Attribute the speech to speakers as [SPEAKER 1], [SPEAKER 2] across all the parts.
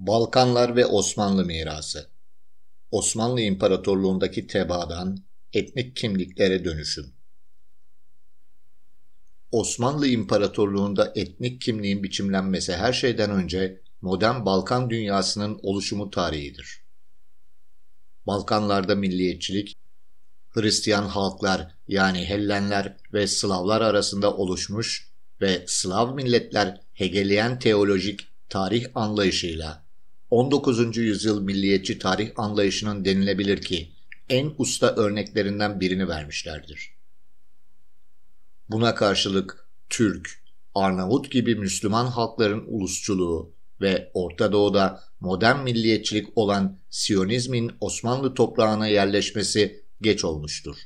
[SPEAKER 1] Balkanlar ve Osmanlı mirası. Osmanlı İmparatorluğundaki tebaadan etnik kimliklere dönüşüm. Osmanlı İmparatorluğunda etnik kimliğin biçimlenmesi her şeyden önce modern Balkan dünyasının oluşumu tarihidir. Balkanlarda milliyetçilik, Hristiyan halklar yani Hellenler ve Slavlar arasında oluşmuş ve Slav milletler Hegeliyen teolojik tarih anlayışıyla 19. yüzyıl milliyetçi tarih anlayışının denilebilir ki en usta örneklerinden birini vermişlerdir. Buna karşılık Türk, Arnavut gibi Müslüman halkların ulusçuluğu ve Orta Doğu'da modern milliyetçilik olan Siyonizmin Osmanlı toprağına yerleşmesi geç olmuştur.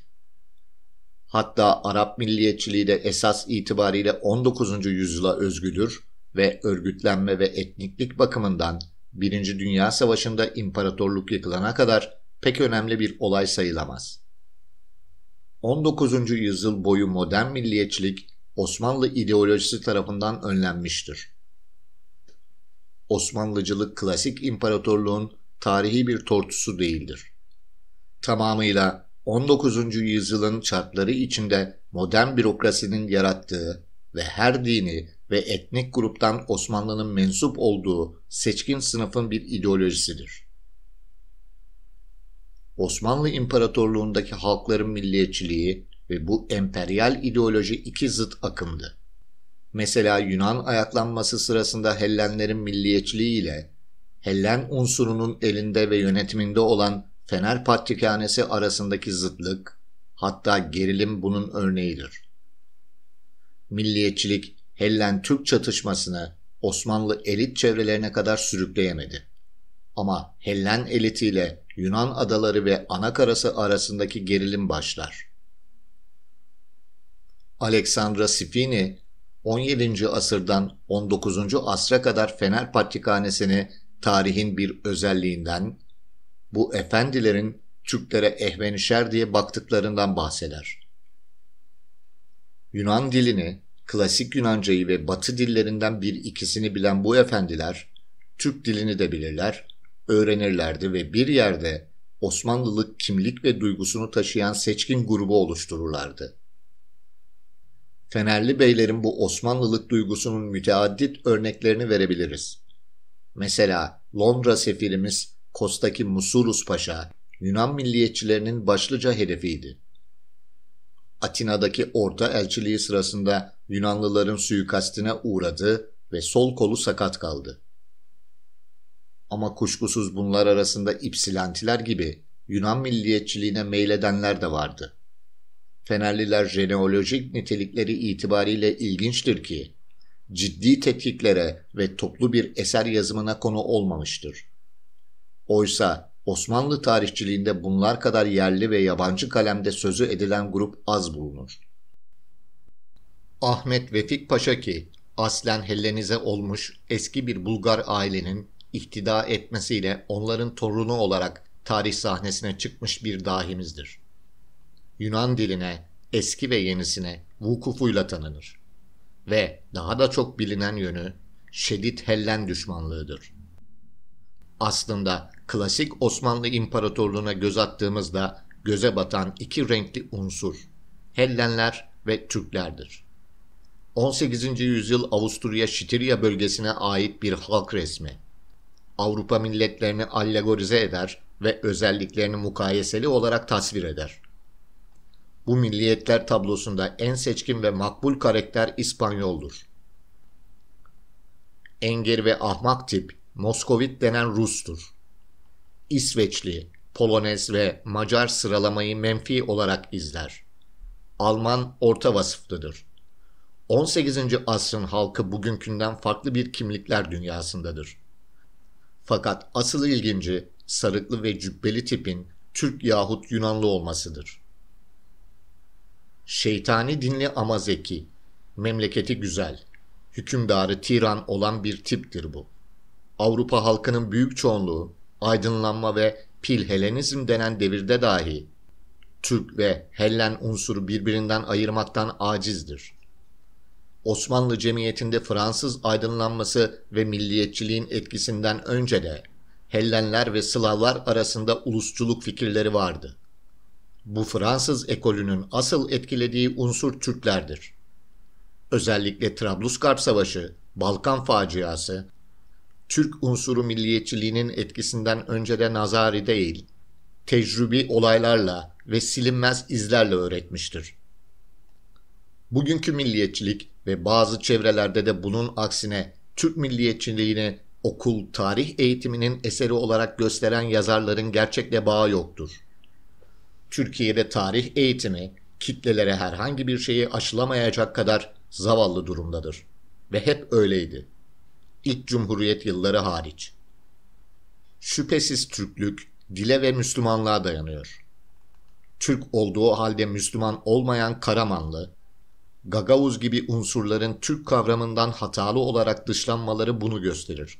[SPEAKER 1] Hatta Arap milliyetçiliği de esas itibariyle 19. yüzyıla özgüdür ve örgütlenme ve etniklik bakımından Birinci Dünya Savaşı'nda imparatorluk yıkılana kadar pek önemli bir olay sayılamaz. 19. yüzyıl boyu modern milliyetçilik Osmanlı ideolojisi tarafından önlenmiştir. Osmanlıcılık klasik imparatorluğun tarihi bir tortusu değildir. Tamamıyla 19. yüzyılın şartları içinde modern bürokrasinin yarattığı ve her dini, ve etnik gruptan Osmanlı'nın mensup olduğu seçkin sınıfın bir ideolojisidir. Osmanlı İmparatorluğundaki halkların milliyetçiliği ve bu emperyal ideoloji iki zıt akımdı. Mesela Yunan ayaklanması sırasında Hellenlerin milliyetçiliği ile Hellen unsurunun elinde ve yönetiminde olan Fener Patrikhanesi arasındaki zıtlık, hatta gerilim bunun örneğidir. Milliyetçilik Hellen-Türk çatışmasını Osmanlı elit çevrelerine kadar sürükleyemedi. Ama Hellen elitiyle Yunan adaları ve Anakarası arasındaki gerilim başlar. Alexandra Sifini 17. asırdan 19. asra kadar Fener Patrikhanesi'ni tarihin bir özelliğinden, bu efendilerin Türklere ehvenişer diye baktıklarından bahseder. Yunan dilini klasik Yunancayı ve Batı dillerinden bir ikisini bilen bu efendiler Türk dilini de bilirler, öğrenirlerdi ve bir yerde Osmanlılık kimlik ve duygusunu taşıyan seçkin grubu oluştururlardı. Fenerli beylerin bu Osmanlılık duygusunun müteaddit örneklerini verebiliriz. Mesela Londra sefirimiz Kostaki Musulus Paşa, Yunan milliyetçilerinin başlıca hedefiydi. Atina'daki orta elçiliği sırasında Yunanlıların suikastine uğradı ve sol kolu sakat kaldı. Ama kuşkusuz bunlar arasında ipsilantiler gibi Yunan milliyetçiliğine meyledenler de vardı. Fenerliler jeneolojik nitelikleri itibariyle ilginçtir ki, ciddi tetkiklere ve toplu bir eser yazımına konu olmamıştır. Oysa Osmanlı tarihçiliğinde bunlar kadar yerli ve yabancı kalemde sözü edilen grup az bulunur. Ahmet Vefik Paşa ki aslen Hellenize olmuş eski bir Bulgar ailenin ihtida etmesiyle onların torunu olarak tarih sahnesine çıkmış bir dahimizdir. Yunan diline, eski ve yenisine vukufuyla tanınır. Ve daha da çok bilinen yönü şiddet Hellen düşmanlığıdır. Aslında klasik Osmanlı İmparatorluğu'na göz attığımızda göze batan iki renkli unsur Hellenler ve Türklerdir. 18. yüzyıl Avusturya Şitirya bölgesine ait bir halk resmi. Avrupa milletlerini allegorize eder ve özelliklerini mukayeseli olarak tasvir eder. Bu milliyetler tablosunda en seçkin ve makbul karakter İspanyoldur. Engir ve ahmak tip Moskovit denen Rus'tur. İsveçli, Polonez ve Macar sıralamayı menfi olarak izler. Alman orta vasıflıdır. 18. asrın halkı bugünkünden farklı bir kimlikler dünyasındadır. Fakat asıl ilginci sarıklı ve cübbeli tipin Türk yahut Yunanlı olmasıdır. Şeytani dinli ama zeki, memleketi güzel, hükümdarı tiran olan bir tiptir bu. Avrupa halkının büyük çoğunluğu aydınlanma ve Pil Helenizm denen devirde dahi Türk ve Hellen unsuru birbirinden ayırmaktan acizdir. Osmanlı cemiyetinde Fransız aydınlanması ve milliyetçiliğin etkisinden önce de Hellenler ve Slavlar arasında ulusçuluk fikirleri vardı. Bu Fransız ekolünün asıl etkilediği unsur Türklerdir. Özellikle Trablusgarp Savaşı, Balkan faciası, Türk unsuru milliyetçiliğinin etkisinden önce de nazari değil, tecrübi olaylarla ve silinmez izlerle öğretmiştir. Bugünkü milliyetçilik ve bazı çevrelerde de bunun aksine Türk milliyetçiliğini okul tarih eğitiminin eseri olarak gösteren yazarların gerçekle bağı yoktur. Türkiye'de tarih eğitimi kitlelere herhangi bir şeyi aşılamayacak kadar zavallı durumdadır ve hep öyleydi ilk cumhuriyet yılları hariç. Şüphesiz Türklük dile ve Müslümanlığa dayanıyor. Türk olduğu halde Müslüman olmayan Karamanlı, Gagavuz gibi unsurların Türk kavramından hatalı olarak dışlanmaları bunu gösterir.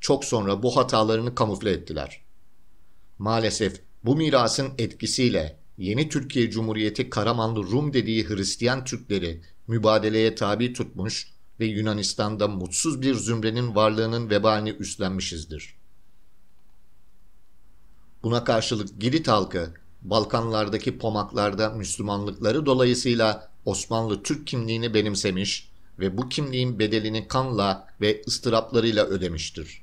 [SPEAKER 1] Çok sonra bu hatalarını kamufle ettiler. Maalesef bu mirasın etkisiyle yeni Türkiye Cumhuriyeti Karamanlı Rum dediği Hristiyan Türkleri mübadeleye tabi tutmuş ve Yunanistan'da mutsuz bir zümrenin varlığının vebalini üstlenmişizdir. Buna karşılık Girit halkı, Balkanlardaki pomaklarda Müslümanlıkları dolayısıyla Osmanlı Türk kimliğini benimsemiş ve bu kimliğin bedelini kanla ve ıstıraplarıyla ödemiştir.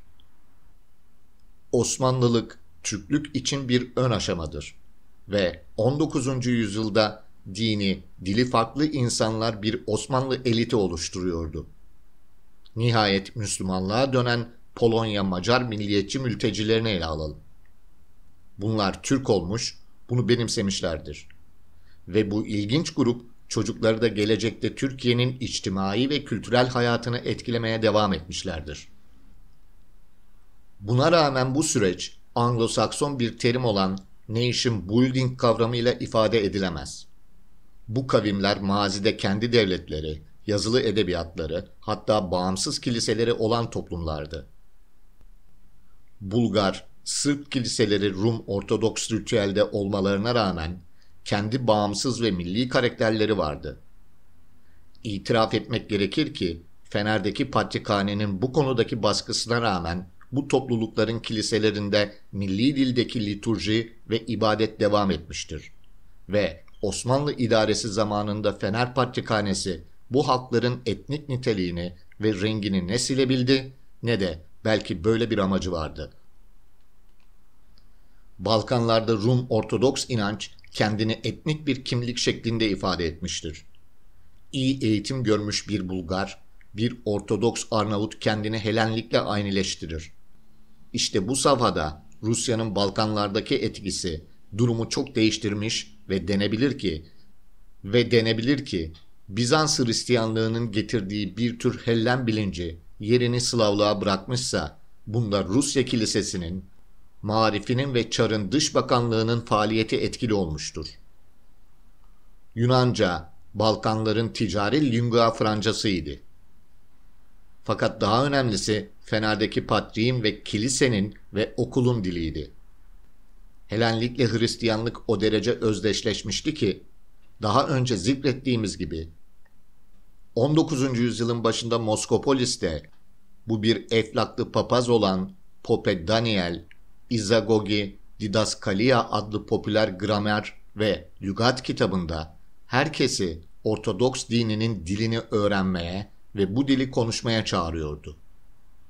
[SPEAKER 1] Osmanlılık, Türklük için bir ön aşamadır ve 19. yüzyılda dini, dili farklı insanlar bir Osmanlı eliti oluşturuyordu. Nihayet Müslümanlığa dönen Polonya Macar milliyetçi mültecilerini ele alalım. Bunlar Türk olmuş, bunu benimsemişlerdir. Ve bu ilginç grup çocukları da gelecekte Türkiye'nin içtimai ve kültürel hayatını etkilemeye devam etmişlerdir. Buna rağmen bu süreç Anglo-Sakson bir terim olan nation building kavramıyla ifade edilemez. Bu kavimler mazide kendi devletleri, yazılı edebiyatları, hatta bağımsız kiliseleri olan toplumlardı. Bulgar, Sırp kiliseleri Rum Ortodoks ritüelde olmalarına rağmen kendi bağımsız ve milli karakterleri vardı. İtiraf etmek gerekir ki Fener'deki Patrikhane'nin bu konudaki baskısına rağmen bu toplulukların kiliselerinde milli dildeki liturji ve ibadet devam etmiştir. Ve Osmanlı idaresi zamanında Fener Patrikhanesi bu halkların etnik niteliğini ve rengini ne silebildi ne de belki böyle bir amacı vardı. Balkanlarda Rum Ortodoks inanç kendini etnik bir kimlik şeklinde ifade etmiştir. İyi eğitim görmüş bir Bulgar, bir Ortodoks Arnavut kendini Helenlikle aynıleştirir. İşte bu safhada Rusya'nın Balkanlardaki etkisi durumu çok değiştirmiş ve denebilir ki ve denebilir ki Bizans Hristiyanlığının getirdiği bir tür Hellen bilinci yerini Slavlığa bırakmışsa bunda Rusya Kilisesi'nin, Marifinin ve Çar'ın Dış Bakanlığı'nın faaliyeti etkili olmuştur. Yunanca, Balkanların ticari lingua francasıydı. Fakat daha önemlisi Fener'deki patriğin ve kilisenin ve okulun diliydi. Helenlikle Hristiyanlık o derece özdeşleşmişti ki daha önce zikrettiğimiz gibi 19. yüzyılın başında Moskopolis'te bu bir eflaklı papaz olan Pope Daniel, Izagogi, Didaskalia adlı popüler gramer ve lügat kitabında herkesi Ortodoks dininin dilini öğrenmeye ve bu dili konuşmaya çağırıyordu.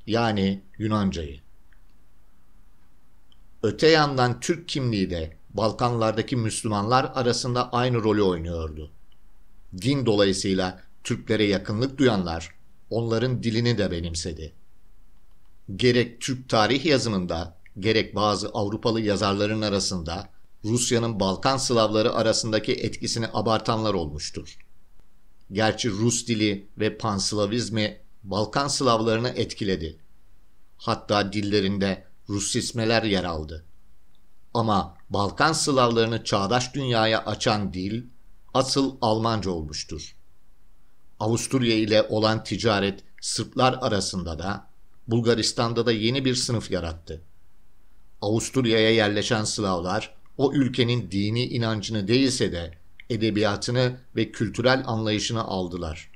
[SPEAKER 1] Yani Yunancayı. Öte yandan Türk kimliği de Balkanlardaki Müslümanlar arasında aynı rolü oynuyordu. Din dolayısıyla Türklere yakınlık duyanlar onların dilini de benimsedi. Gerek Türk tarih yazımında gerek bazı Avrupalı yazarların arasında Rusya'nın Balkan Slavları arasındaki etkisini abartanlar olmuştur. Gerçi Rus dili ve panslavizmi Balkan Slavlarını etkiledi. Hatta dillerinde Rus ismeler yer aldı. Ama Balkan Slavlarını çağdaş dünyaya açan dil asıl Almanca olmuştur. Avusturya ile olan ticaret Sırplar arasında da Bulgaristan'da da yeni bir sınıf yarattı. Avusturya'ya yerleşen Slavlar o ülkenin dini inancını değilse de edebiyatını ve kültürel anlayışını aldılar.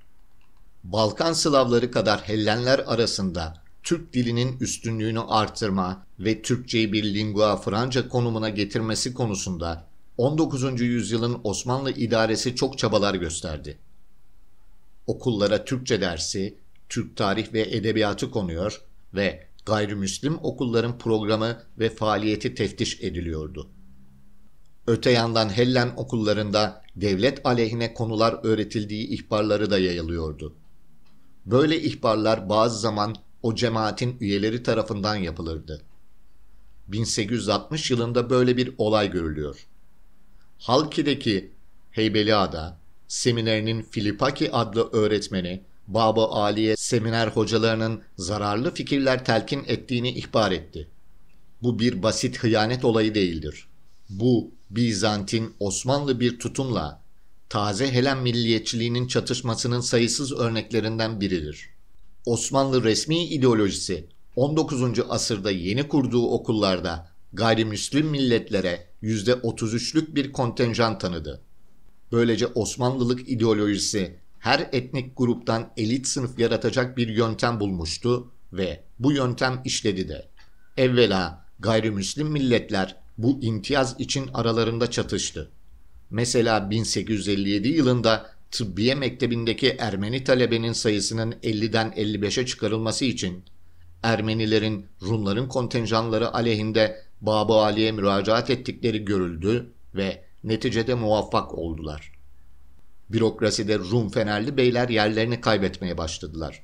[SPEAKER 1] Balkan Slavları kadar Hellenler arasında Türk dilinin üstünlüğünü artırma ve Türkçeyi bir lingua franca konumuna getirmesi konusunda 19. yüzyılın Osmanlı idaresi çok çabalar gösterdi. Okullara Türkçe dersi, Türk tarih ve edebiyatı konuyor ve gayrimüslim okulların programı ve faaliyeti teftiş ediliyordu. Öte yandan Hellen okullarında devlet aleyhine konular öğretildiği ihbarları da yayılıyordu. Böyle ihbarlar bazı zaman o cemaatin üyeleri tarafından yapılırdı. 1860 yılında böyle bir olay görülüyor. Halki'deki Heybeliada seminerinin Filipaki adlı öğretmeni Baba Ali'ye seminer hocalarının zararlı fikirler telkin ettiğini ihbar etti. Bu bir basit hıyanet olayı değildir. Bu Bizantin Osmanlı bir tutumla taze Helen milliyetçiliğinin çatışmasının sayısız örneklerinden biridir. Osmanlı resmi ideolojisi 19. asırda yeni kurduğu okullarda gayrimüslim milletlere %33'lük bir kontenjan tanıdı. Böylece Osmanlılık ideolojisi her etnik gruptan elit sınıf yaratacak bir yöntem bulmuştu ve bu yöntem işledi de. Evvela gayrimüslim milletler bu imtiyaz için aralarında çatıştı. Mesela 1857 yılında tıbbiye mektebindeki Ermeni talebenin sayısının 50'den 55'e çıkarılması için Ermenilerin Rumların kontenjanları aleyhinde Baba Ali'ye müracaat ettikleri görüldü ve neticede muvaffak oldular. Bürokraside Rum Fenerli beyler yerlerini kaybetmeye başladılar.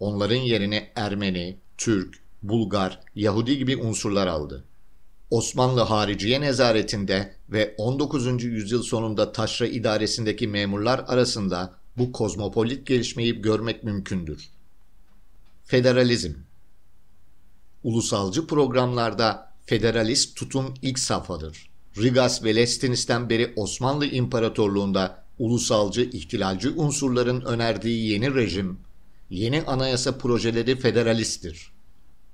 [SPEAKER 1] Onların yerini Ermeni, Türk, Bulgar, Yahudi gibi unsurlar aldı. Osmanlı Hariciye Nezaretinde ve 19. yüzyıl sonunda taşra idaresindeki memurlar arasında bu kozmopolit gelişmeyi görmek mümkündür. Federalizm Ulusalcı programlarda federalist tutum ilk safhadır. Rigas ve Lestinis'ten beri Osmanlı İmparatorluğu'nda ulusalcı, ihtilalci unsurların önerdiği yeni rejim, yeni anayasa projeleri federalisttir.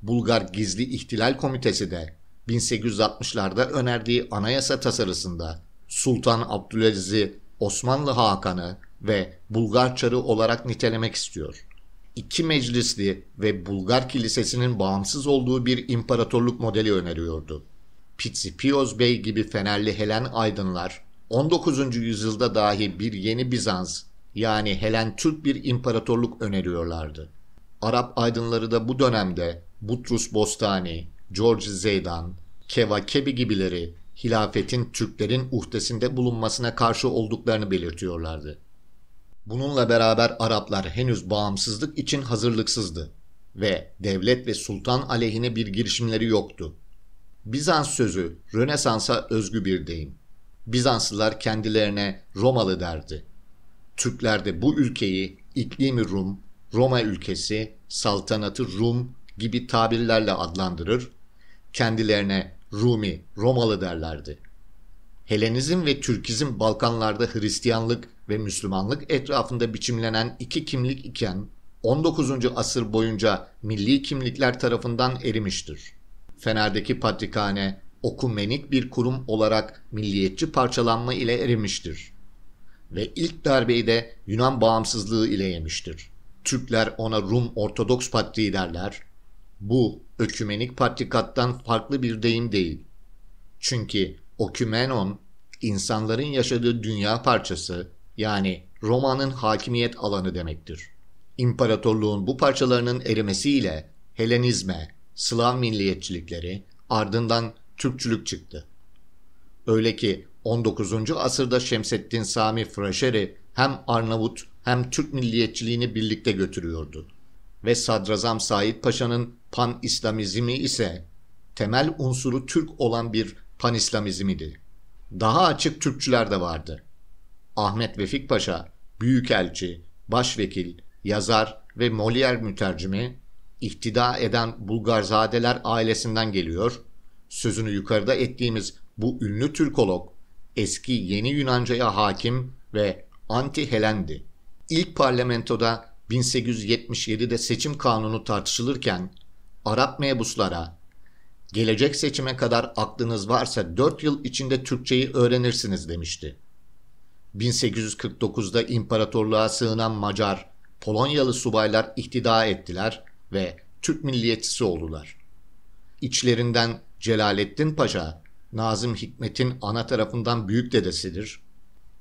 [SPEAKER 1] Bulgar Gizli İhtilal Komitesi de 1860'larda önerdiği anayasa tasarısında Sultan Abdülaziz'i Osmanlı Hakanı ve Bulgar Çarı olarak nitelemek istiyor. İki meclisli ve Bulgar kilisesinin bağımsız olduğu bir imparatorluk modeli öneriyordu. Pitsipios Bey gibi Fenerli Helen aydınlar 19. yüzyılda dahi bir yeni Bizans yani Helen Türk bir imparatorluk öneriyorlardı. Arap aydınları da bu dönemde Butrus Bostani, George Zeydan, Keva Kebi gibileri hilafetin Türklerin uhdesinde bulunmasına karşı olduklarını belirtiyorlardı. Bununla beraber Araplar henüz bağımsızlık için hazırlıksızdı ve devlet ve sultan aleyhine bir girişimleri yoktu. Bizans sözü Rönesans'a özgü bir deyim. Bizanslılar kendilerine Romalı derdi. Türkler de bu ülkeyi iklimi Rum, Roma ülkesi, saltanatı Rum gibi tabirlerle adlandırır kendilerine Rumi, Romalı derlerdi. Helenizm ve Türkizm Balkanlarda Hristiyanlık ve Müslümanlık etrafında biçimlenen iki kimlik iken 19. asır boyunca milli kimlikler tarafından erimiştir. Fener'deki patrikhane okumenik bir kurum olarak milliyetçi parçalanma ile erimiştir. Ve ilk darbeyi de Yunan bağımsızlığı ile yemiştir. Türkler ona Rum Ortodoks Patriği derler. Bu ökümenik patrikattan farklı bir deyim değil. Çünkü okümenon insanların yaşadığı dünya parçası yani Roma'nın hakimiyet alanı demektir. İmparatorluğun bu parçalarının erimesiyle Helenizme, Slav milliyetçilikleri ardından Türkçülük çıktı. Öyle ki 19. asırda Şemsettin Sami Fraşeri hem Arnavut hem Türk milliyetçiliğini birlikte götürüyordu ve Sadrazam Said Paşa'nın pan-İslamizmi ise temel unsuru Türk olan bir pan-İslamizmiydi. Daha açık Türkçüler de vardı. Ahmet Vefik Paşa, Büyükelçi, Başvekil, Yazar ve Molière mütercimi, ihtida eden Bulgarzadeler ailesinden geliyor, sözünü yukarıda ettiğimiz bu ünlü Türkolog, eski yeni Yunanca'ya hakim ve anti-Helendi. İlk parlamentoda 1877'de seçim kanunu tartışılırken Arap mebuslara gelecek seçime kadar aklınız varsa 4 yıl içinde Türkçeyi öğrenirsiniz demişti. 1849'da imparatorluğa sığınan Macar, Polonyalı subaylar ihtida ettiler ve Türk milliyetçisi oldular. İçlerinden Celalettin Paşa, Nazım Hikmet'in ana tarafından büyük dedesidir.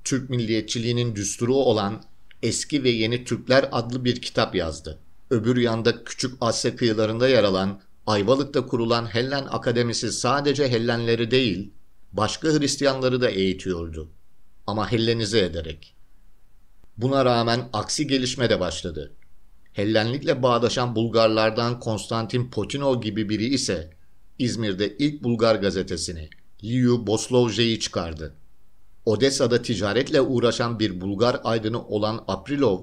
[SPEAKER 1] Türk milliyetçiliğinin düsturu olan Eski ve Yeni Türkler adlı bir kitap yazdı. Öbür yanda Küçük Asya kıyılarında yer alan, Ayvalık'ta kurulan Hellen Akademisi sadece Hellenleri değil, başka Hristiyanları da eğitiyordu. Ama Hellenize ederek. Buna rağmen aksi gelişme de başladı. Hellenlikle bağdaşan Bulgarlardan Konstantin Potinov gibi biri ise İzmir'de ilk Bulgar gazetesini Liu Boslovje'yi çıkardı. Odessa'da ticaretle uğraşan bir Bulgar aydını olan Aprilov,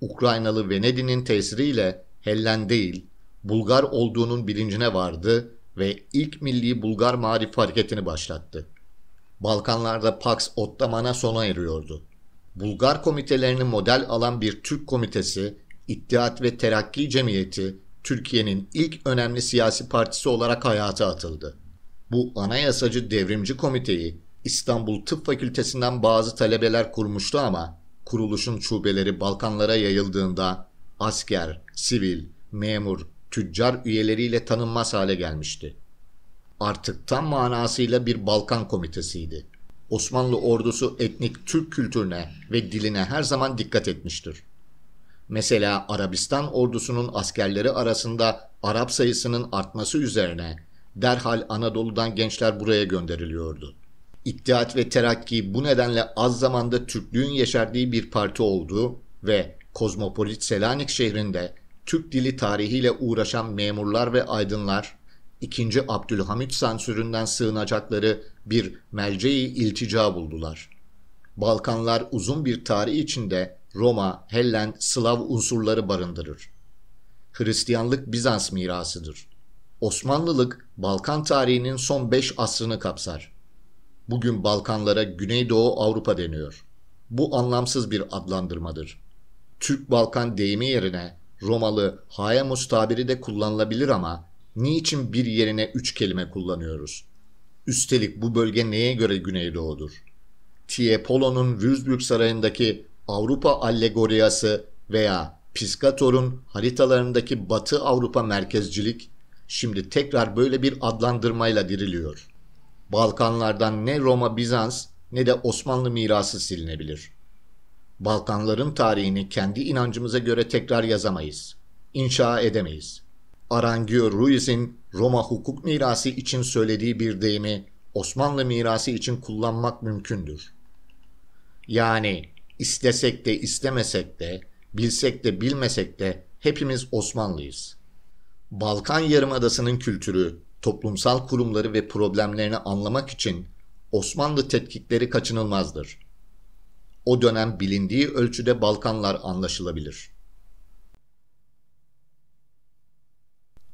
[SPEAKER 1] Ukraynalı Venedi'nin tesiriyle Hellen değil, Bulgar olduğunun bilincine vardı ve ilk milli Bulgar marif hareketini başlattı. Balkanlarda Pax Ottoman'a sona eriyordu. Bulgar komitelerini model alan bir Türk komitesi, İttihat ve Terakki Cemiyeti, Türkiye'nin ilk önemli siyasi partisi olarak hayata atıldı. Bu anayasacı devrimci komiteyi İstanbul Tıp Fakültesinden bazı talebeler kurmuştu ama kuruluşun şubeleri Balkanlara yayıldığında asker, sivil, memur, tüccar üyeleriyle tanınmaz hale gelmişti. Artık tam manasıyla bir Balkan komitesiydi. Osmanlı ordusu etnik Türk kültürüne ve diline her zaman dikkat etmiştir. Mesela Arabistan ordusunun askerleri arasında Arap sayısının artması üzerine derhal Anadolu'dan gençler buraya gönderiliyordu. İttihat ve Terakki bu nedenle az zamanda Türklüğün yeşerdiği bir parti oldu ve kozmopolit Selanik şehrinde Türk dili tarihiyle uğraşan memurlar ve aydınlar 2. Abdülhamit sansüründen sığınacakları bir merceği iltica buldular. Balkanlar uzun bir tarih içinde Roma, Hellen, Slav unsurları barındırır. Hristiyanlık Bizans mirasıdır. Osmanlılık Balkan tarihinin son 5 asrını kapsar. Bugün Balkanlara Güneydoğu Avrupa deniyor. Bu anlamsız bir adlandırmadır. Türk Balkan deyimi yerine Romalı Haemus tabiri de kullanılabilir ama niçin bir yerine üç kelime kullanıyoruz? Üstelik bu bölge neye göre Güneydoğu'dur? Tiepolo'nun Würzburg Sarayı'ndaki Avrupa allegoriyası veya Piscator'un haritalarındaki Batı Avrupa merkezcilik şimdi tekrar böyle bir adlandırmayla diriliyor.'' Balkanlardan ne Roma, Bizans ne de Osmanlı mirası silinebilir. Balkanların tarihini kendi inancımıza göre tekrar yazamayız. İnşa edemeyiz. Arangio Ruiz'in Roma hukuk mirası için söylediği bir deyimi Osmanlı mirası için kullanmak mümkündür. Yani istesek de istemesek de, bilsek de bilmesek de hepimiz Osmanlıyız. Balkan Yarımadası'nın kültürü, toplumsal kurumları ve problemlerini anlamak için Osmanlı tetkikleri kaçınılmazdır. O dönem bilindiği ölçüde Balkanlar anlaşılabilir.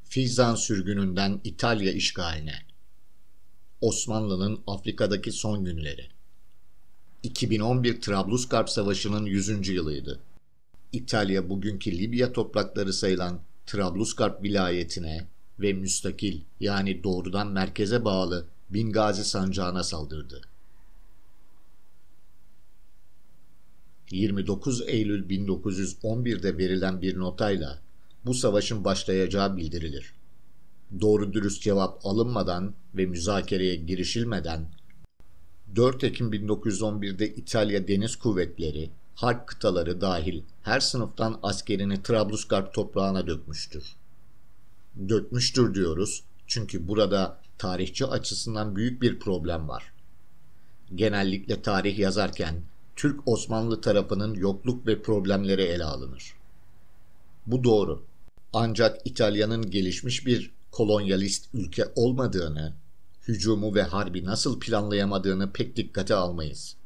[SPEAKER 1] Fizan sürgününden İtalya işgaline Osmanlı'nın Afrika'daki son günleri 2011 Trablusgarp Savaşı'nın 100. yılıydı. İtalya bugünkü Libya toprakları sayılan Trablusgarp vilayetine ve müstakil yani doğrudan merkeze bağlı Bingazi sancağına saldırdı. 29 Eylül 1911'de verilen bir notayla bu savaşın başlayacağı bildirilir. Doğru dürüst cevap alınmadan ve müzakereye girişilmeden 4 Ekim 1911'de İtalya Deniz Kuvvetleri, harp kıtaları dahil her sınıftan askerini Trablusgarp toprağına dökmüştür dökmüştür diyoruz. Çünkü burada tarihçi açısından büyük bir problem var. Genellikle tarih yazarken Türk-Osmanlı tarafının yokluk ve problemleri ele alınır. Bu doğru. Ancak İtalya'nın gelişmiş bir kolonyalist ülke olmadığını, hücumu ve harbi nasıl planlayamadığını pek dikkate almayız.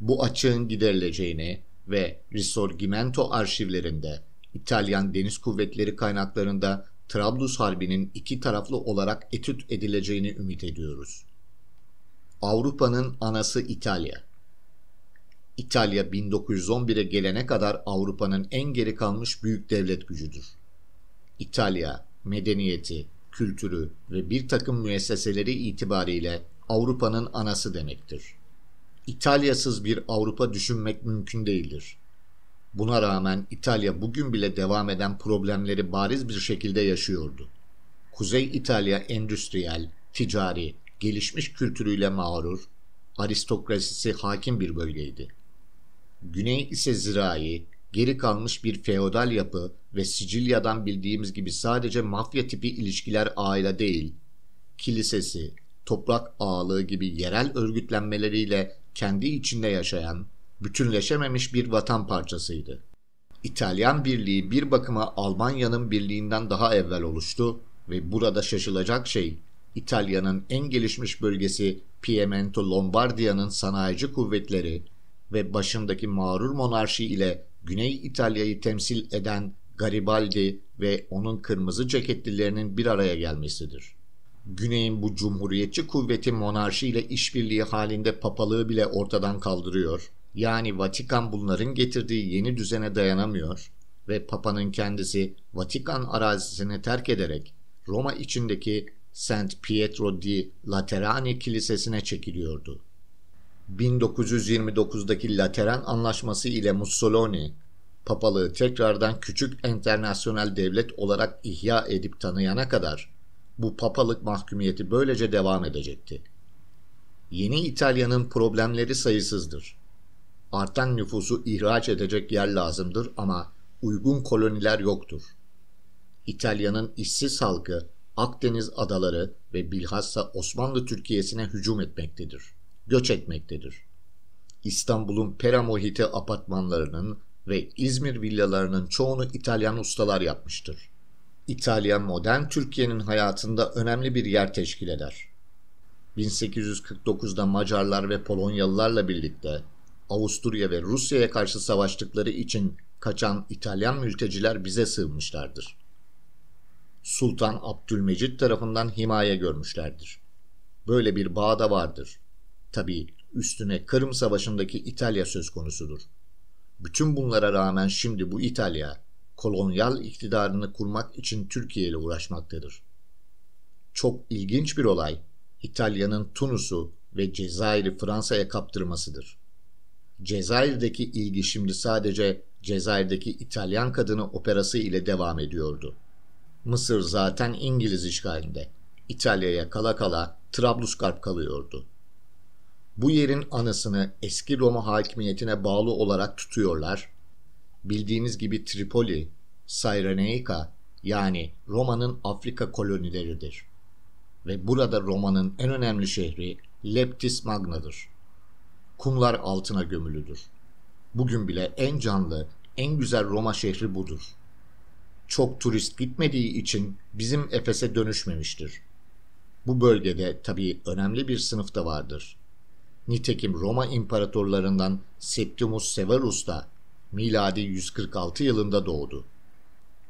[SPEAKER 1] Bu açığın giderileceğini ve Risorgimento arşivlerinde İtalyan Deniz Kuvvetleri kaynaklarında Trablus Harbi'nin iki taraflı olarak etüt edileceğini ümit ediyoruz. Avrupa'nın anası İtalya. İtalya 1911'e gelene kadar Avrupa'nın en geri kalmış büyük devlet gücüdür. İtalya, medeniyeti, kültürü ve bir takım müesseseleri itibariyle Avrupa'nın anası demektir. İtalyasız bir Avrupa düşünmek mümkün değildir. Buna rağmen İtalya bugün bile devam eden problemleri bariz bir şekilde yaşıyordu. Kuzey İtalya endüstriyel, ticari, gelişmiş kültürüyle mağrur, aristokrasisi hakim bir bölgeydi. Güney ise zirai, geri kalmış bir feodal yapı ve Sicilya'dan bildiğimiz gibi sadece mafya tipi ilişkiler ağıyla değil, kilisesi, toprak ağalığı gibi yerel örgütlenmeleriyle kendi içinde yaşayan, bütünleşememiş bir vatan parçasıydı. İtalyan Birliği bir bakıma Almanya'nın birliğinden daha evvel oluştu ve burada şaşılacak şey İtalya'nın en gelişmiş bölgesi Piemonte Lombardiya'nın sanayici kuvvetleri ve başındaki mağrur monarşi ile Güney İtalya'yı temsil eden Garibaldi ve onun kırmızı ceketlilerinin bir araya gelmesidir. Güney'in bu cumhuriyetçi kuvveti monarşi ile işbirliği halinde papalığı bile ortadan kaldırıyor yani Vatikan bunların getirdiği yeni düzene dayanamıyor ve Papa'nın kendisi Vatikan arazisini terk ederek Roma içindeki St. Pietro di Laterane Kilisesi'ne çekiliyordu. 1929'daki Lateran Anlaşması ile Mussolini, papalığı tekrardan küçük enternasyonel devlet olarak ihya edip tanıyana kadar bu papalık mahkumiyeti böylece devam edecekti. Yeni İtalya'nın problemleri sayısızdır. Artan nüfusu ihraç edecek yer lazımdır ama uygun koloniler yoktur. İtalya'nın işsiz halkı Akdeniz adaları ve bilhassa Osmanlı Türkiye'sine hücum etmektedir. Göç etmektedir. İstanbul'un Peramohite apartmanlarının ve İzmir villalarının çoğunu İtalyan ustalar yapmıştır. İtalya modern Türkiye'nin hayatında önemli bir yer teşkil eder. 1849'da Macarlar ve Polonyalılarla birlikte Avusturya ve Rusya'ya karşı savaştıkları için kaçan İtalyan mülteciler bize sığınmışlardır. Sultan Abdülmecit tarafından himaye görmüşlerdir. Böyle bir bağ da vardır. Tabii üstüne Kırım Savaşı'ndaki İtalya söz konusudur. Bütün bunlara rağmen şimdi bu İtalya kolonyal iktidarını kurmak için Türkiye ile uğraşmaktadır. Çok ilginç bir olay İtalya'nın Tunus'u ve Cezayir'i Fransa'ya kaptırmasıdır. Cezayir'deki ilgi şimdi sadece Cezayir'deki İtalyan kadını operası ile devam ediyordu. Mısır zaten İngiliz işgalinde. İtalya'ya kala kala Trablusgarp kalıyordu. Bu yerin anısını eski Roma hakimiyetine bağlı olarak tutuyorlar. Bildiğiniz gibi Tripoli, Cyrenaica yani Roma'nın Afrika kolonileridir. Ve burada Roma'nın en önemli şehri Leptis Magna'dır kumlar altına gömülüdür. Bugün bile en canlı, en güzel Roma şehri budur. Çok turist gitmediği için bizim Efes'e dönüşmemiştir. Bu bölgede tabii önemli bir sınıf da vardır. Nitekim Roma imparatorlarından Septimus Severus da miladi 146 yılında doğdu.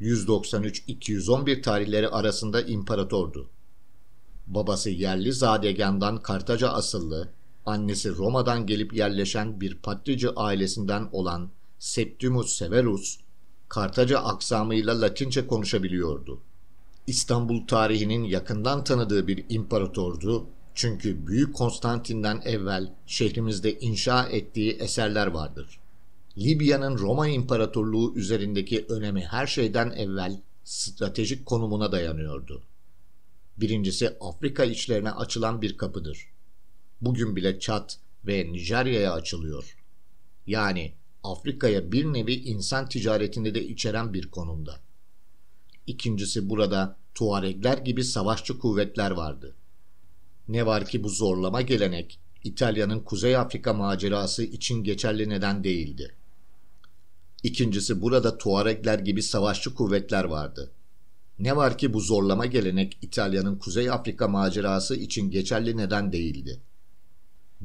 [SPEAKER 1] 193-211 tarihleri arasında imparatordu. Babası yerli zadegandan Kartaca asıllı annesi Roma'dan gelip yerleşen bir patrici ailesinden olan Septimus Severus, Kartaca aksamıyla Latince konuşabiliyordu. İstanbul tarihinin yakından tanıdığı bir imparatordu çünkü Büyük Konstantin'den evvel şehrimizde inşa ettiği eserler vardır. Libya'nın Roma İmparatorluğu üzerindeki önemi her şeyden evvel stratejik konumuna dayanıyordu. Birincisi Afrika içlerine açılan bir kapıdır bugün bile Çat ve Nijerya'ya açılıyor. Yani Afrika'ya bir nevi insan ticaretini de içeren bir konumda. İkincisi burada Tuaregler gibi savaşçı kuvvetler vardı. Ne var ki bu zorlama gelenek İtalya'nın Kuzey Afrika macerası için geçerli neden değildi. İkincisi burada Tuaregler gibi savaşçı kuvvetler vardı. Ne var ki bu zorlama gelenek İtalya'nın Kuzey Afrika macerası için geçerli neden değildi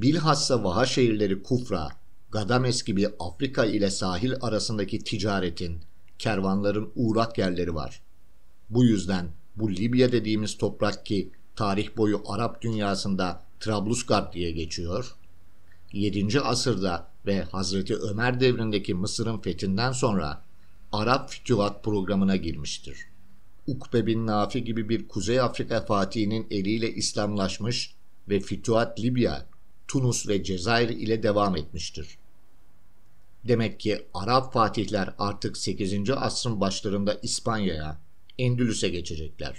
[SPEAKER 1] bilhassa vaha şehirleri Kufra, Gadames gibi Afrika ile sahil arasındaki ticaretin, kervanların uğrak yerleri var. Bu yüzden bu Libya dediğimiz toprak ki tarih boyu Arap dünyasında Trablusgarp diye geçiyor. 7. asırda ve Hazreti Ömer devrindeki Mısır'ın fethinden sonra Arap fütühat programına girmiştir. Ukbe bin Nafi gibi bir Kuzey Afrika fatihinin eliyle İslamlaşmış ve Fütühat Libya Tunus ve Cezayir ile devam etmiştir. Demek ki Arap fatihler artık 8. asrın başlarında İspanya'ya, Endülüs'e geçecekler.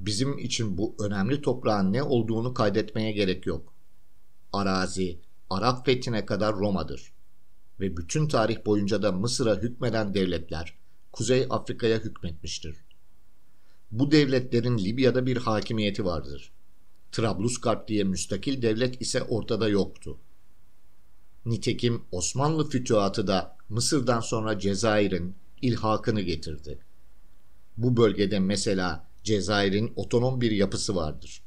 [SPEAKER 1] Bizim için bu önemli toprağın ne olduğunu kaydetmeye gerek yok. Arazi, Arap fethine kadar Roma'dır. Ve bütün tarih boyunca da Mısır'a hükmeden devletler, Kuzey Afrika'ya hükmetmiştir. Bu devletlerin Libya'da bir hakimiyeti vardır.'' Trablusgarp diye müstakil devlet ise ortada yoktu. Nitekim Osmanlı fütühatı da Mısır'dan sonra Cezayir'in ilhakını getirdi. Bu bölgede mesela Cezayir'in otonom bir yapısı vardır.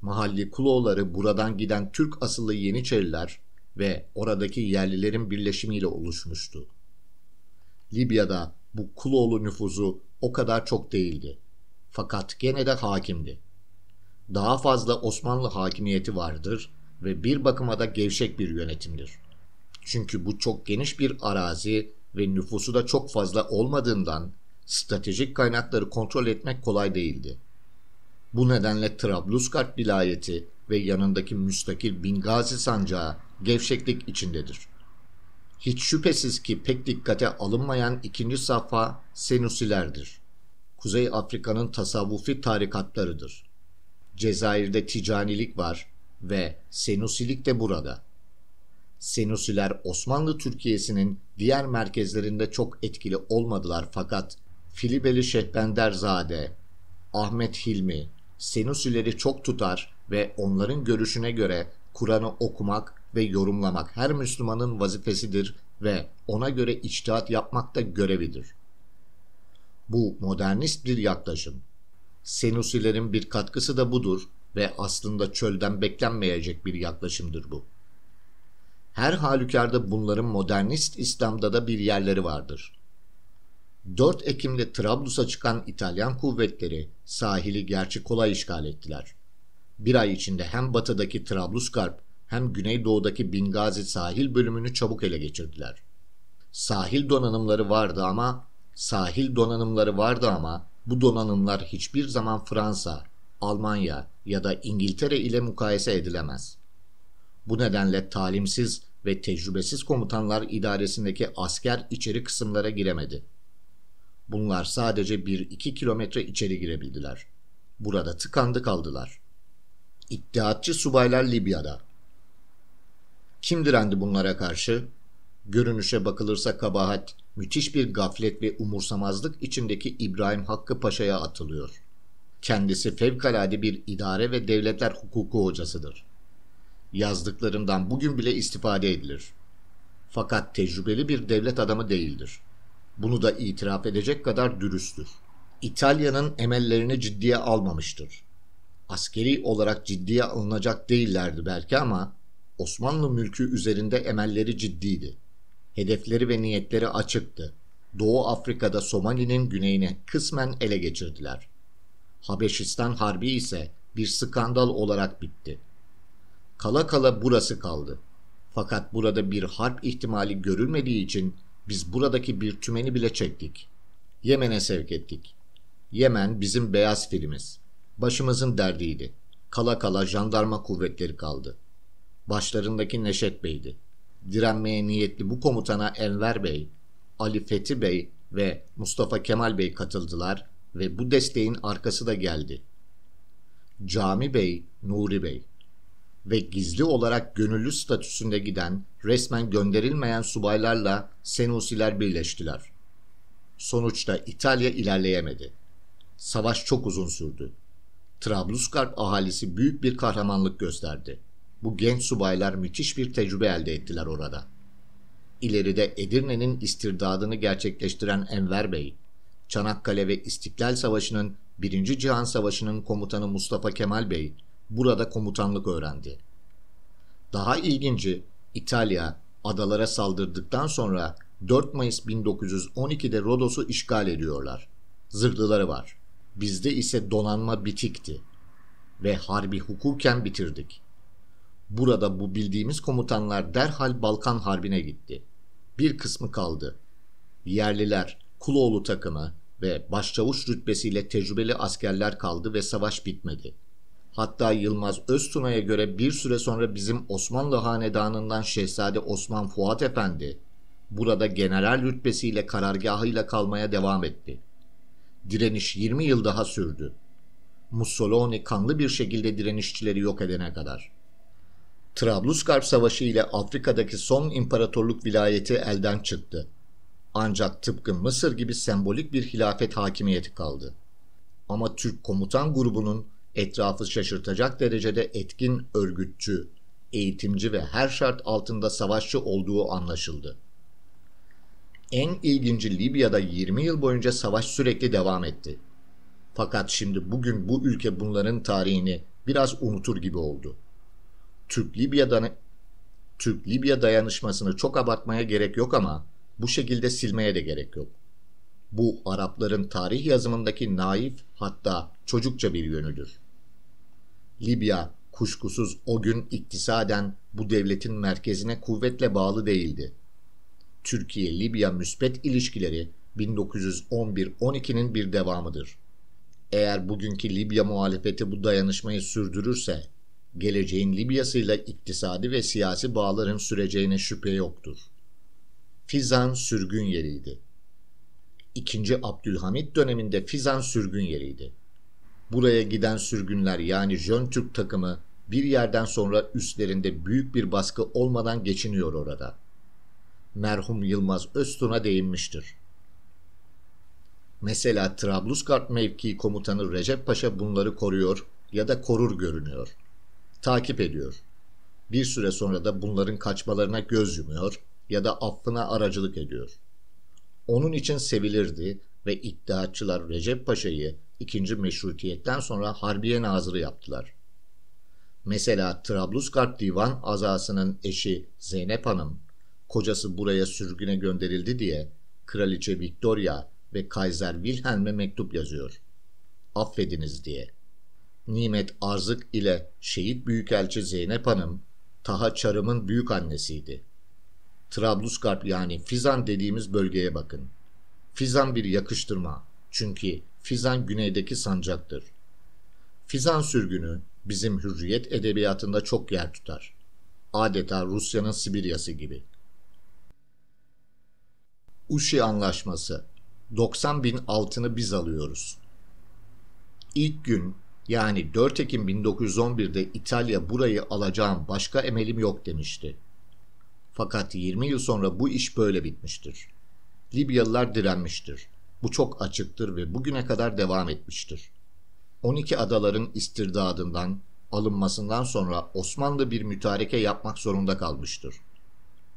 [SPEAKER 1] Mahalli Kuloğulları buradan giden Türk asıllı Yeniçeriler ve oradaki yerlilerin birleşimiyle oluşmuştu. Libya'da bu Kuloğlu nüfuzu o kadar çok değildi. Fakat gene de hakimdi daha fazla Osmanlı hakimiyeti vardır ve bir bakıma da gevşek bir yönetimdir. Çünkü bu çok geniş bir arazi ve nüfusu da çok fazla olmadığından stratejik kaynakları kontrol etmek kolay değildi. Bu nedenle Trablusgarp vilayeti ve yanındaki müstakil Bingazi sancağı gevşeklik içindedir. Hiç şüphesiz ki pek dikkate alınmayan ikinci safa Senusilerdir. Kuzey Afrika'nın tasavvufi tarikatlarıdır. Cezayir'de ticanilik var ve Senusilik de burada. Senusiler Osmanlı Türkiye'sinin diğer merkezlerinde çok etkili olmadılar fakat Filibeli Şehbenderzade, Ahmet Hilmi, Senusileri çok tutar ve onların görüşüne göre Kur'an'ı okumak ve yorumlamak her Müslümanın vazifesidir ve ona göre içtihat yapmak da görevidir. Bu modernist bir yaklaşım Senusilerin bir katkısı da budur ve aslında çölden beklenmeyecek bir yaklaşımdır bu. Her halükarda bunların modernist İslam'da da bir yerleri vardır. 4 Ekim'de Trablus'a çıkan İtalyan kuvvetleri sahili gerçi kolay işgal ettiler. Bir ay içinde hem batıdaki Trabluskarp hem güneydoğudaki Bingazi sahil bölümünü çabuk ele geçirdiler. Sahil donanımları vardı ama sahil donanımları vardı ama bu donanımlar hiçbir zaman Fransa, Almanya ya da İngiltere ile mukayese edilemez. Bu nedenle talimsiz ve tecrübesiz komutanlar idaresindeki asker içeri kısımlara giremedi. Bunlar sadece 1-2 kilometre içeri girebildiler. Burada tıkandı kaldılar. İttihatçı subaylar Libya'da. Kim direndi bunlara karşı? Görünüşe bakılırsa kabahat müthiş bir gaflet ve umursamazlık içindeki İbrahim Hakkı Paşa'ya atılıyor. Kendisi fevkalade bir idare ve devletler hukuku hocasıdır. Yazdıklarından bugün bile istifade edilir. Fakat tecrübeli bir devlet adamı değildir. Bunu da itiraf edecek kadar dürüsttür. İtalya'nın emellerini ciddiye almamıştır. Askeri olarak ciddiye alınacak değillerdi belki ama Osmanlı mülkü üzerinde emelleri ciddiydi hedefleri ve niyetleri açıktı. Doğu Afrika'da Somali'nin güneyine kısmen ele geçirdiler. Habeşistan Harbi ise bir skandal olarak bitti. Kala kala burası kaldı. Fakat burada bir harp ihtimali görülmediği için biz buradaki bir tümeni bile çektik. Yemen'e sevk ettik. Yemen bizim beyaz filimiz. Başımızın derdiydi. Kala kala jandarma kuvvetleri kaldı. Başlarındaki Neşet Bey'di direnmeye niyetli bu komutana Enver Bey, Ali Fethi Bey ve Mustafa Kemal Bey katıldılar ve bu desteğin arkası da geldi. Cami Bey, Nuri Bey ve gizli olarak gönüllü statüsünde giden resmen gönderilmeyen subaylarla Senusiler birleştiler. Sonuçta İtalya ilerleyemedi. Savaş çok uzun sürdü. Trablusgarp ahalisi büyük bir kahramanlık gösterdi. Bu genç subaylar müthiş bir tecrübe elde ettiler orada. İleride Edirne'nin istirdadını gerçekleştiren Enver Bey, Çanakkale ve İstiklal Savaşı'nın 1. Cihan Savaşı'nın komutanı Mustafa Kemal Bey burada komutanlık öğrendi. Daha ilginci İtalya adalara saldırdıktan sonra 4 Mayıs 1912'de Rodos'u işgal ediyorlar. Zırhlıları var. Bizde ise donanma bitikti ve harbi hukuken bitirdik. Burada bu bildiğimiz komutanlar derhal Balkan Harbi'ne gitti. Bir kısmı kaldı. Yerliler, Kuloğlu takımı ve başçavuş rütbesiyle tecrübeli askerler kaldı ve savaş bitmedi. Hatta Yılmaz Öztuna'ya göre bir süre sonra bizim Osmanlı Hanedanı'ndan Şehzade Osman Fuat Efendi burada general rütbesiyle karargahıyla kalmaya devam etti. Direniş 20 yıl daha sürdü. Mussolini kanlı bir şekilde direnişçileri yok edene kadar.'' Trabluskarp Savaşı ile Afrika'daki son imparatorluk vilayeti elden çıktı. Ancak tıpkı Mısır gibi sembolik bir hilafet hakimiyeti kaldı. Ama Türk komutan grubunun etrafı şaşırtacak derecede etkin örgütçü, eğitimci ve her şart altında savaşçı olduğu anlaşıldı. En ilginci Libya'da 20 yıl boyunca savaş sürekli devam etti. Fakat şimdi bugün bu ülke bunların tarihini biraz unutur gibi oldu.'' Türk-Libya Türk-Libya dayanışmasını çok abartmaya gerek yok ama bu şekilde silmeye de gerek yok. Bu Arapların tarih yazımındaki naif hatta çocukça bir yönüdür. Libya kuşkusuz o gün iktisaden bu devletin merkezine kuvvetle bağlı değildi. Türkiye-Libya müspet ilişkileri 1911-12'nin bir devamıdır. Eğer bugünkü Libya muhalefeti bu dayanışmayı sürdürürse geleceğin Libya'sıyla iktisadi ve siyasi bağların süreceğine şüphe yoktur. Fizan sürgün yeriydi. İkinci Abdülhamit döneminde Fizan sürgün yeriydi. Buraya giden sürgünler yani Jön Türk takımı bir yerden sonra üstlerinde büyük bir baskı olmadan geçiniyor orada. Merhum Yılmaz Öztun'a değinmiştir. Mesela Trablusgarp mevkii komutanı Recep Paşa bunları koruyor ya da korur görünüyor.'' takip ediyor. Bir süre sonra da bunların kaçmalarına göz yumuyor ya da affına aracılık ediyor. Onun için sevilirdi ve iddiaçılar Recep Paşa'yı ikinci Meşrutiyet'ten sonra Harbiye Nazırı yaptılar. Mesela Trablusgarp Divan azasının eşi Zeynep Hanım, kocası buraya sürgüne gönderildi diye Kraliçe Victoria ve Kaiser Wilhelm'e mektup yazıyor. Affediniz diye.'' Nimet Arzık ile şehit büyükelçi Zeynep Hanım, Taha Çarım'ın büyük annesiydi. Trablusgarp yani Fizan dediğimiz bölgeye bakın. Fizan bir yakıştırma çünkü Fizan güneydeki sancaktır. Fizan sürgünü bizim hürriyet edebiyatında çok yer tutar. Adeta Rusya'nın Sibiryası gibi. Uşi Anlaşması 90 bin altını biz alıyoruz. İlk gün yani 4 Ekim 1911'de İtalya burayı alacağım başka emelim yok demişti. Fakat 20 yıl sonra bu iş böyle bitmiştir. Libyalılar direnmiştir. Bu çok açıktır ve bugüne kadar devam etmiştir. 12 adaların istirdadından, alınmasından sonra Osmanlı bir mütareke yapmak zorunda kalmıştır.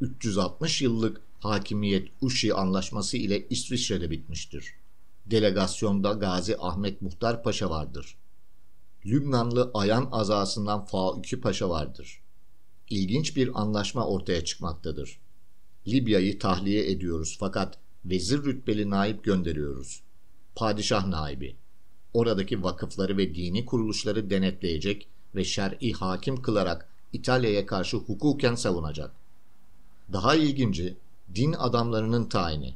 [SPEAKER 1] 360 yıllık hakimiyet Uşi anlaşması ile İsviçre'de bitmiştir. Delegasyonda Gazi Ahmet Muhtar Paşa vardır. Lübnanlı Ayan azasından Faükü Paşa vardır. İlginç bir anlaşma ortaya çıkmaktadır. Libya'yı tahliye ediyoruz fakat vezir rütbeli naip gönderiyoruz. Padişah naibi. Oradaki vakıfları ve dini kuruluşları denetleyecek ve şer'i hakim kılarak İtalya'ya karşı hukuken savunacak. Daha ilginci din adamlarının tayini.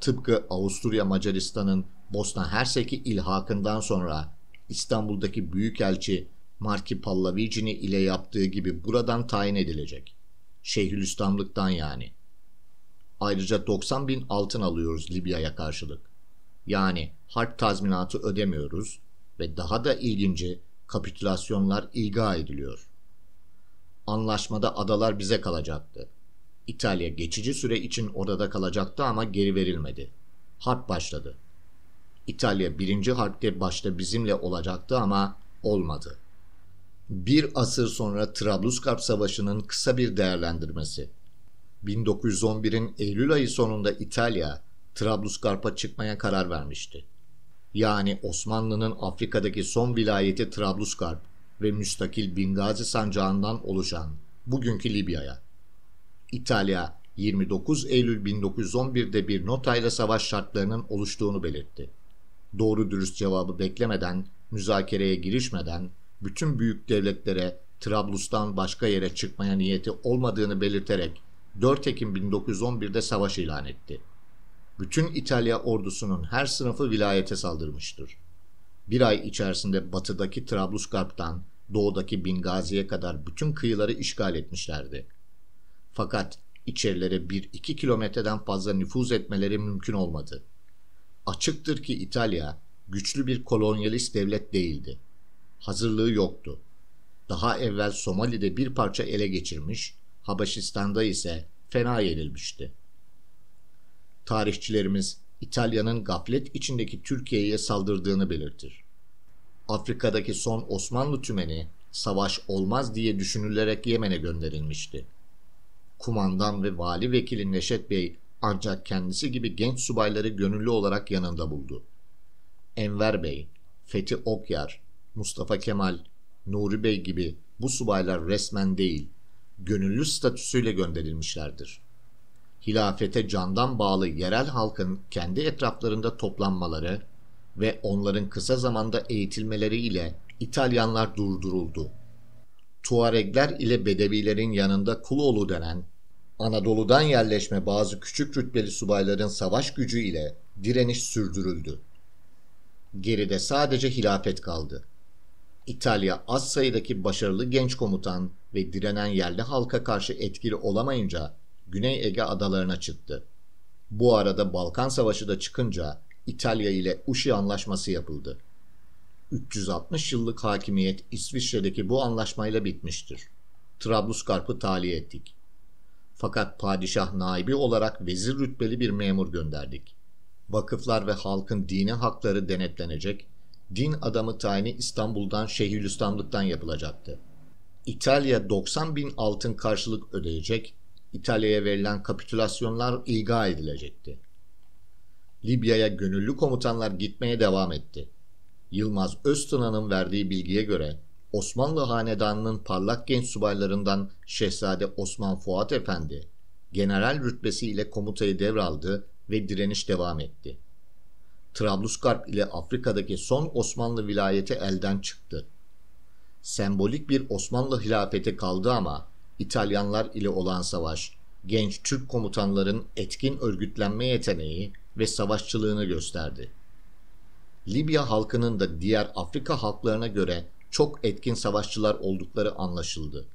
[SPEAKER 1] Tıpkı Avusturya Macaristan'ın Bosna Hersek'i ilhakından sonra İstanbul'daki Büyükelçi Marki Pallavicini ile yaptığı gibi buradan tayin edilecek. Şeyhülislamlıktan yani. Ayrıca 90 bin altın alıyoruz Libya'ya karşılık. Yani harp tazminatı ödemiyoruz ve daha da ilginci kapitülasyonlar ilga ediliyor. Anlaşmada adalar bize kalacaktı. İtalya geçici süre için orada kalacaktı ama geri verilmedi. Harp başladı. İtalya birinci harpte başta bizimle olacaktı ama olmadı. Bir asır sonra Trablusgarp Savaşı'nın kısa bir değerlendirmesi. 1911'in Eylül ayı sonunda İtalya, Trablusgarp'a çıkmaya karar vermişti. Yani Osmanlı'nın Afrika'daki son vilayeti Trablusgarp ve müstakil Bingazi sancağından oluşan bugünkü Libya'ya. İtalya 29 Eylül 1911'de bir notayla savaş şartlarının oluştuğunu belirtti doğru dürüst cevabı beklemeden, müzakereye girişmeden, bütün büyük devletlere Trablus'tan başka yere çıkmaya niyeti olmadığını belirterek 4 Ekim 1911'de savaş ilan etti. Bütün İtalya ordusunun her sınıfı vilayete saldırmıştır. Bir ay içerisinde batıdaki Trablusgarp'tan doğudaki Bingazi'ye kadar bütün kıyıları işgal etmişlerdi. Fakat içerilere 1-2 kilometreden fazla nüfuz etmeleri mümkün olmadı. Açıktır ki İtalya güçlü bir kolonyalist devlet değildi. Hazırlığı yoktu. Daha evvel Somali'de bir parça ele geçirmiş, Habeşistan'da ise fena yenilmişti. Tarihçilerimiz İtalya'nın gaflet içindeki Türkiye'ye saldırdığını belirtir. Afrika'daki son Osmanlı tümeni savaş olmaz diye düşünülerek Yemen'e gönderilmişti. Kumandan ve vali vekili Neşet Bey ancak kendisi gibi genç subayları gönüllü olarak yanında buldu. Enver Bey, Fethi Okyar, Mustafa Kemal, Nuri Bey gibi bu subaylar resmen değil, gönüllü statüsüyle gönderilmişlerdir. Hilafete candan bağlı yerel halkın kendi etraflarında toplanmaları ve onların kısa zamanda eğitilmeleri ile İtalyanlar durduruldu. Tuaregler ile Bedevilerin yanında Kuloğlu denen Anadolu'dan yerleşme bazı küçük rütbeli subayların savaş gücü ile direniş sürdürüldü. Geride sadece hilafet kaldı. İtalya az sayıdaki başarılı genç komutan ve direnen yerli halka karşı etkili olamayınca Güney Ege adalarına çıktı. Bu arada Balkan Savaşı da çıkınca İtalya ile Uşi Anlaşması yapıldı. 360 yıllık hakimiyet İsviçre'deki bu anlaşmayla bitmiştir. Trablusgarp'ı tahliye ettik. Fakat padişah naibi olarak vezir rütbeli bir memur gönderdik. Vakıflar ve halkın dini hakları denetlenecek, din adamı tayini İstanbul'dan Şeyhülislamlık'tan yapılacaktı. İtalya 90 bin altın karşılık ödeyecek, İtalya'ya verilen kapitülasyonlar ilga edilecekti. Libya'ya gönüllü komutanlar gitmeye devam etti. Yılmaz Öztuna'nın verdiği bilgiye göre Osmanlı Hanedanı'nın parlak genç subaylarından Şehzade Osman Fuat Efendi, general rütbesiyle komutayı devraldı ve direniş devam etti. Trablusgarp ile Afrika'daki son Osmanlı vilayeti elden çıktı. Sembolik bir Osmanlı hilafeti kaldı ama İtalyanlar ile olan savaş, genç Türk komutanların etkin örgütlenme yeteneği ve savaşçılığını gösterdi. Libya halkının da diğer Afrika halklarına göre çok etkin savaşçılar oldukları anlaşıldı.